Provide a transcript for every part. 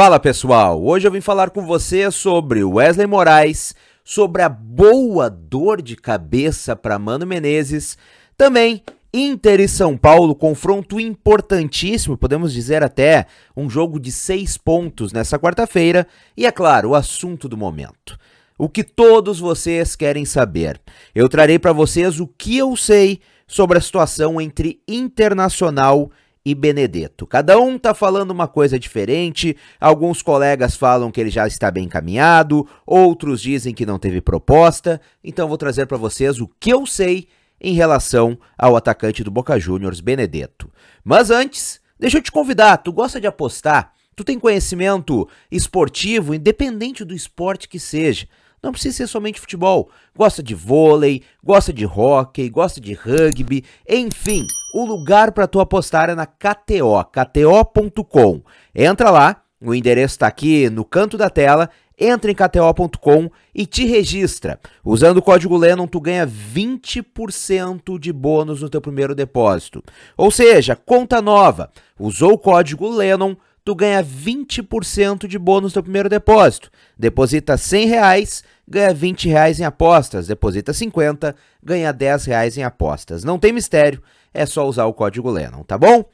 Fala pessoal, hoje eu vim falar com você sobre Wesley Moraes, sobre a boa dor de cabeça para Mano Menezes, também Inter e São Paulo, confronto importantíssimo, podemos dizer até um jogo de seis pontos nessa quarta-feira, e é claro, o assunto do momento. O que todos vocês querem saber. Eu trarei para vocês o que eu sei sobre a situação entre Internacional e Benedetto. Cada um tá falando uma coisa diferente. Alguns colegas falam que ele já está bem encaminhado, outros dizem que não teve proposta. Então vou trazer para vocês o que eu sei em relação ao atacante do Boca Juniors, Benedetto. Mas antes, deixa eu te convidar, tu gosta de apostar? Tu tem conhecimento esportivo, independente do esporte que seja. Não precisa ser somente futebol. Gosta de vôlei, gosta de hóquei, gosta de rugby, enfim, o lugar para tu apostar é na KTO, kto.com. Entra lá, o endereço está aqui no canto da tela. Entra em kto.com e te registra. Usando o código Lennon, tu ganha 20% de bônus no teu primeiro depósito. Ou seja, conta nova. Usou o código Lennon, tu ganha 20% de bônus no primeiro depósito. Deposita 100 reais, ganha 20 reais em apostas. Deposita 50, ganha 10 reais em apostas. Não tem mistério é só usar o código Lennon, tá bom?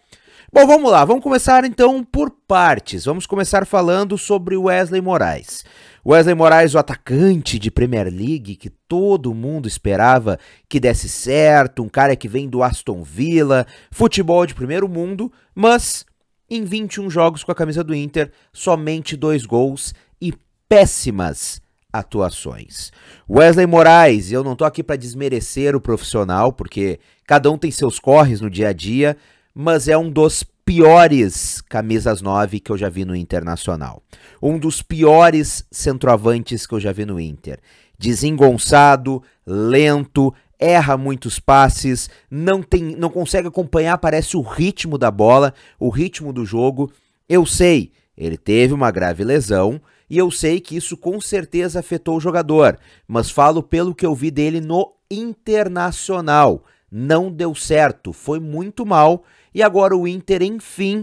Bom, vamos lá, vamos começar então por partes. Vamos começar falando sobre Wesley Moraes. Wesley Moraes, o atacante de Premier League que todo mundo esperava que desse certo, um cara que vem do Aston Villa, futebol de primeiro mundo, mas em 21 jogos com a camisa do Inter, somente dois gols e péssimas atuações. Wesley Moraes, eu não tô aqui para desmerecer o profissional, porque cada um tem seus corres no dia a dia, mas é um dos piores camisas 9 que eu já vi no Internacional. Um dos piores centroavantes que eu já vi no Inter. Desengonçado, lento, erra muitos passes, não tem, não consegue acompanhar, parece o ritmo da bola, o ritmo do jogo. Eu sei, ele teve uma grave lesão, e eu sei que isso com certeza afetou o jogador, mas falo pelo que eu vi dele no Internacional. Não deu certo, foi muito mal e agora o Inter, enfim,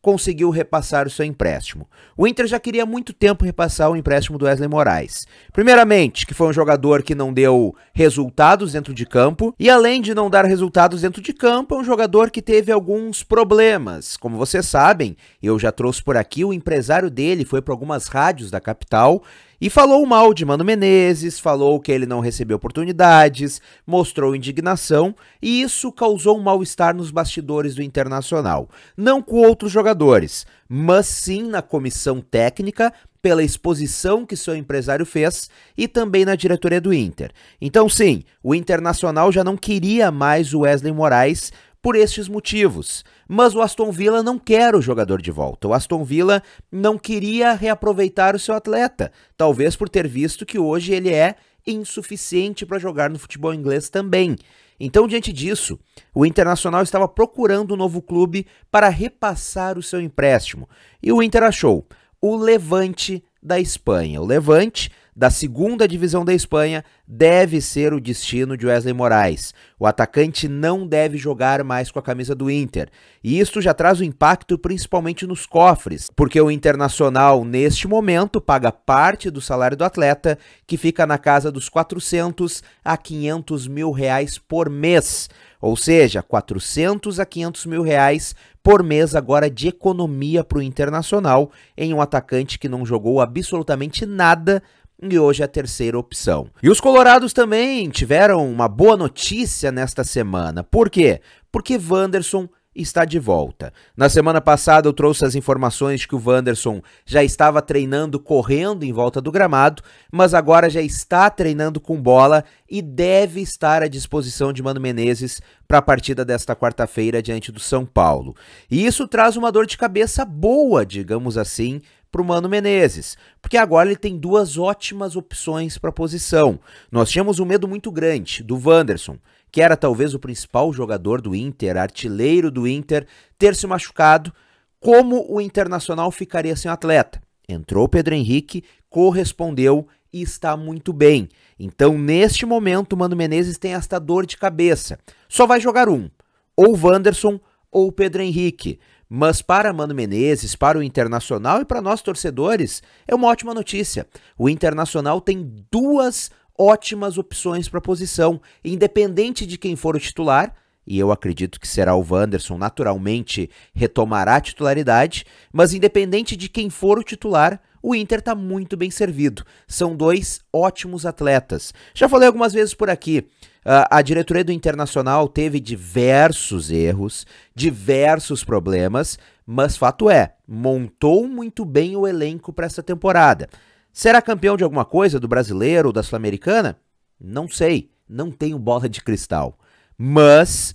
conseguiu repassar o seu empréstimo. O Inter já queria há muito tempo repassar o empréstimo do Wesley Moraes. Primeiramente, que foi um jogador que não deu resultados dentro de campo, e além de não dar resultados dentro de campo, é um jogador que teve alguns problemas. Como vocês sabem, eu já trouxe por aqui, o empresário dele foi para algumas rádios da capital e falou mal de Mano Menezes, falou que ele não recebeu oportunidades, mostrou indignação e isso causou um mal-estar nos bastidores do Internacional. Não com outros jogadores, mas sim na comissão técnica pela exposição que seu empresário fez e também na diretoria do Inter. Então, sim, o Internacional já não queria mais o Wesley Moraes por estes motivos. Mas o Aston Villa não quer o jogador de volta. O Aston Villa não queria reaproveitar o seu atleta, talvez por ter visto que hoje ele é insuficiente para jogar no futebol inglês também. Então, diante disso, o Internacional estava procurando um novo clube para repassar o seu empréstimo. E o Inter achou o Levante da Espanha. O Levante da segunda divisão da Espanha deve ser o destino de Wesley Moraes. O atacante não deve jogar mais com a camisa do Inter. E isso já traz um impacto principalmente nos cofres, porque o Internacional, neste momento, paga parte do salário do atleta, que fica na casa dos 400 a 500 mil reais por mês ou seja, 400 a 500 mil reais por mês agora de economia para o Internacional em um atacante que não jogou absolutamente nada e hoje é a terceira opção. E os colorados também tiveram uma boa notícia nesta semana. Por quê? Porque Wanderson está de volta. Na semana passada eu trouxe as informações de que o Wanderson já estava treinando correndo em volta do gramado, mas agora já está treinando com bola e deve estar à disposição de Mano Menezes para a partida desta quarta-feira diante do São Paulo. E isso traz uma dor de cabeça boa, digamos assim, para o Mano Menezes, porque agora ele tem duas ótimas opções para a posição. Nós tínhamos um medo muito grande do Wanderson, que era talvez o principal jogador do Inter, artilheiro do Inter, ter se machucado, como o Internacional ficaria sem atleta. Entrou Pedro Henrique, correspondeu e está muito bem. Então, neste momento, o Mano Menezes tem esta dor de cabeça. Só vai jogar um, ou Wanderson ou Pedro Henrique. Mas para Mano Menezes, para o Internacional e para nós torcedores, é uma ótima notícia. O Internacional tem duas ótimas opções para a posição, independente de quem for o titular. E eu acredito que será o Wanderson, naturalmente retomará a titularidade, mas independente de quem for o titular, o Inter está muito bem servido. São dois ótimos atletas. Já falei algumas vezes por aqui, ah, a diretoria do Internacional teve diversos erros, diversos problemas, mas fato é, montou muito bem o elenco para essa temporada. Será campeão de alguma coisa, do brasileiro ou da Sul-Americana? Não sei, não tenho bola de cristal. Mas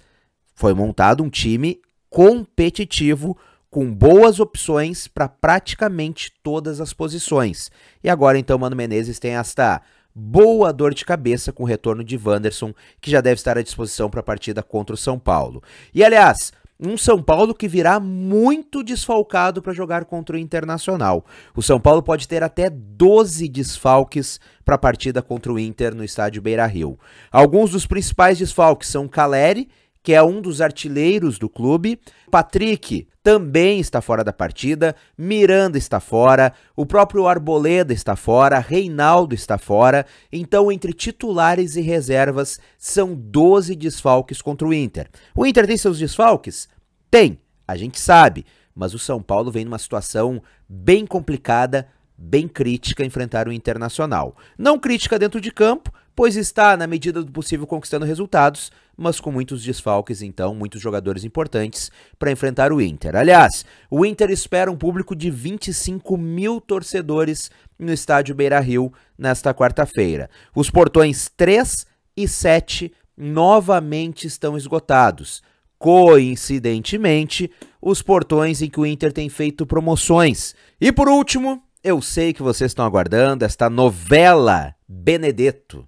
foi montado um time competitivo com boas opções para praticamente todas as posições. E agora então Mano Menezes tem esta boa dor de cabeça com o retorno de Wanderson, que já deve estar à disposição para a partida contra o São Paulo. E aliás, um São Paulo que virá muito desfalcado para jogar contra o Internacional. O São Paulo pode ter até 12 desfalques para a partida contra o Inter no estádio Beira-Rio. Alguns dos principais desfalques são Caleri, que é um dos artilheiros do clube. Patrick também está fora da partida, Miranda está fora, o próprio Arboleda está fora, Reinaldo está fora. Então, entre titulares e reservas, são 12 desfalques contra o Inter. O Inter tem seus desfalques? Tem, a gente sabe, mas o São Paulo vem numa situação bem complicada, bem crítica enfrentar o Internacional. Não crítica dentro de campo, pois está, na medida do possível, conquistando resultados, mas com muitos desfalques, então, muitos jogadores importantes para enfrentar o Inter. Aliás, o Inter espera um público de 25 mil torcedores no estádio Beira Rio nesta quarta-feira. Os portões 3 e 7 novamente estão esgotados. Coincidentemente, os portões em que o Inter tem feito promoções. E por último, eu sei que vocês estão aguardando esta novela Benedetto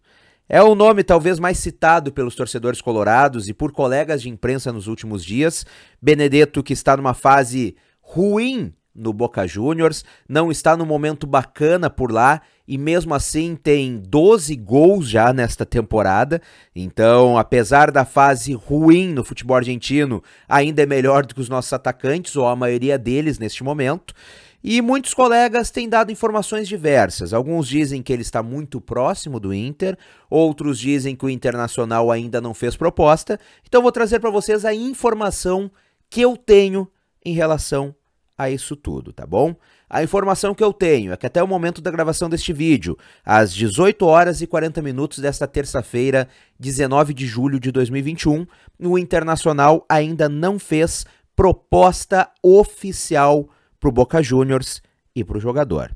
é o nome talvez mais citado pelos torcedores colorados e por colegas de imprensa nos últimos dias. Benedetto, que está numa fase ruim no Boca Juniors, não está num momento bacana por lá e mesmo assim tem 12 gols já nesta temporada. Então, apesar da fase ruim no futebol argentino, ainda é melhor do que os nossos atacantes, ou a maioria deles neste momento. E muitos colegas têm dado informações diversas. Alguns dizem que ele está muito próximo do Inter, outros dizem que o Internacional ainda não fez proposta. Então vou trazer para vocês a informação que eu tenho em relação a isso tudo, tá bom? A informação que eu tenho é que até o momento da gravação deste vídeo, às 18 horas e 40 minutos desta terça-feira, 19 de julho de 2021, o Internacional ainda não fez proposta oficial para o Boca Juniors e para o jogador.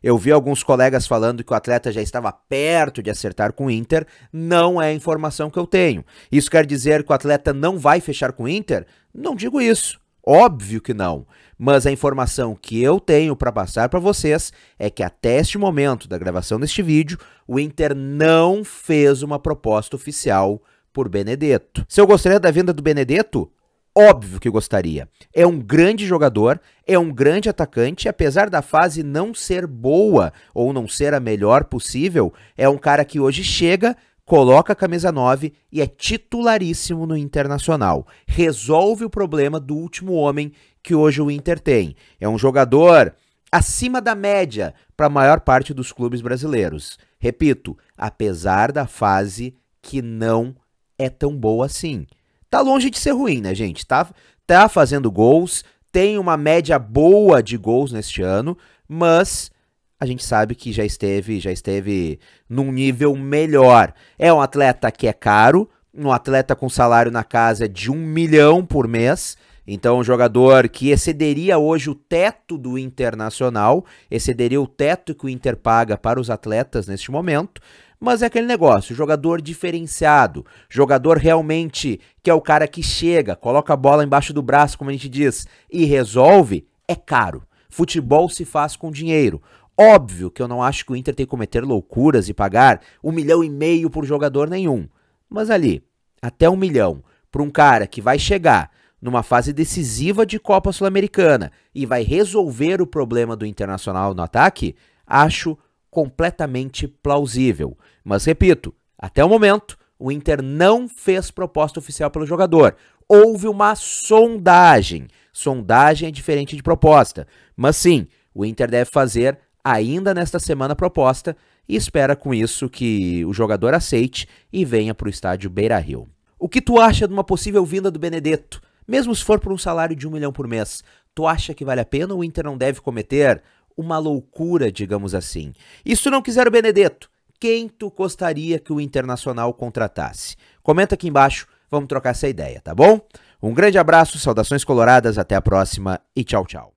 Eu vi alguns colegas falando que o atleta já estava perto de acertar com o Inter, não é a informação que eu tenho. Isso quer dizer que o atleta não vai fechar com o Inter? Não digo isso. Óbvio que não. Mas a informação que eu tenho para passar para vocês é que até este momento da gravação deste vídeo, o Inter não fez uma proposta oficial por Benedetto. Se eu gostaria da venda do Benedetto, óbvio que gostaria. É um grande jogador, é um grande atacante, apesar da fase não ser boa ou não ser a melhor possível, é um cara que hoje chega coloca a camisa 9 e é titularíssimo no Internacional. Resolve o problema do último homem que hoje o Inter tem. É um jogador acima da média para a maior parte dos clubes brasileiros. Repito, apesar da fase que não é tão boa assim. Tá longe de ser ruim, né, gente? Tá, tá fazendo gols, tem uma média boa de gols neste ano, mas a gente sabe que já esteve, já esteve num nível melhor. É um atleta que é caro, um atleta com salário na casa de um milhão por mês. Então, um jogador que excederia hoje o teto do Internacional, excederia o teto que o Inter paga para os atletas neste momento, mas é aquele negócio, jogador diferenciado, jogador realmente que é o cara que chega, coloca a bola embaixo do braço, como a gente diz, e resolve, é caro. Futebol se faz com dinheiro. Óbvio que eu não acho que o Inter tem que cometer loucuras e pagar um milhão e meio por jogador nenhum. Mas ali, até um milhão, para um cara que vai chegar numa fase decisiva de Copa Sul-Americana e vai resolver o problema do Internacional no ataque, acho completamente plausível. Mas repito, até o momento, o Inter não fez proposta oficial pelo jogador. Houve uma sondagem. Sondagem é diferente de proposta. Mas sim, o Inter deve fazer ainda nesta semana proposta e espera com isso que o jogador aceite e venha para o estádio Beira Rio. O que tu acha de uma possível vinda do Benedetto? Mesmo se for por um salário de um milhão por mês, tu acha que vale a pena ou o Inter não deve cometer uma loucura, digamos assim? E se tu não quiser o Benedetto, quem tu gostaria que o Internacional contratasse? Comenta aqui embaixo, vamos trocar essa ideia, tá bom? Um grande abraço, saudações coloradas, até a próxima e tchau, tchau.